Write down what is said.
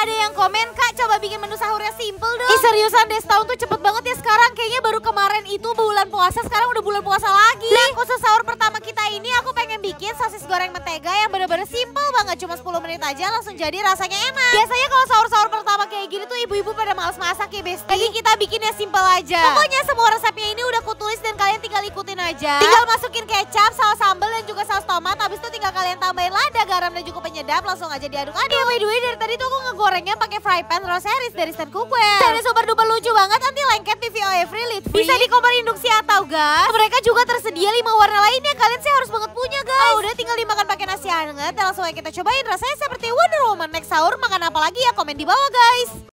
Ada yang komen, Kak coba bikin menu sahurnya simple dong. Ih seriusan deh, setahun tuh cepet banget ya sekarang. Kayaknya baru kemarin itu bulan puasa, sekarang udah bulan puasa lagi. Nah khusus sahur pertama kita ini aku pengen bikin sosis goreng mentega yang bener-bener simple banget. Cuma 10 menit aja langsung jadi rasanya enak. Biasanya kalau sahur-sahur pertama kayak gini tuh ibu-ibu pada males masak ya bestie. Jadi kita bikin yang simple aja. Pokoknya semua resepnya ini udah kutulis dan kalian tinggal ikutin aja. Tinggal masukin kecap, saus sambal dan juga saus tomat. Habis itu kalian tambahin lada, garam dan cukup penyedap. Langsung aja diaduk-aduk. Iya, by the way dari tadi tuh aku ngegorengnya pakai fry pan Roseris dari Stand Cookware. Dan super duper lucu banget, nanti lengket di e free lid free. Bisa kompor induksi atau gas. Mereka juga tersedia lima warna lainnya, kalian sih harus banget punya guys. Oh, udah tinggal dimakan pakai nasi hangat langsung aja kita cobain. Rasanya seperti Wonder Woman. Next sahur makan apa lagi ya? Komen di bawah guys.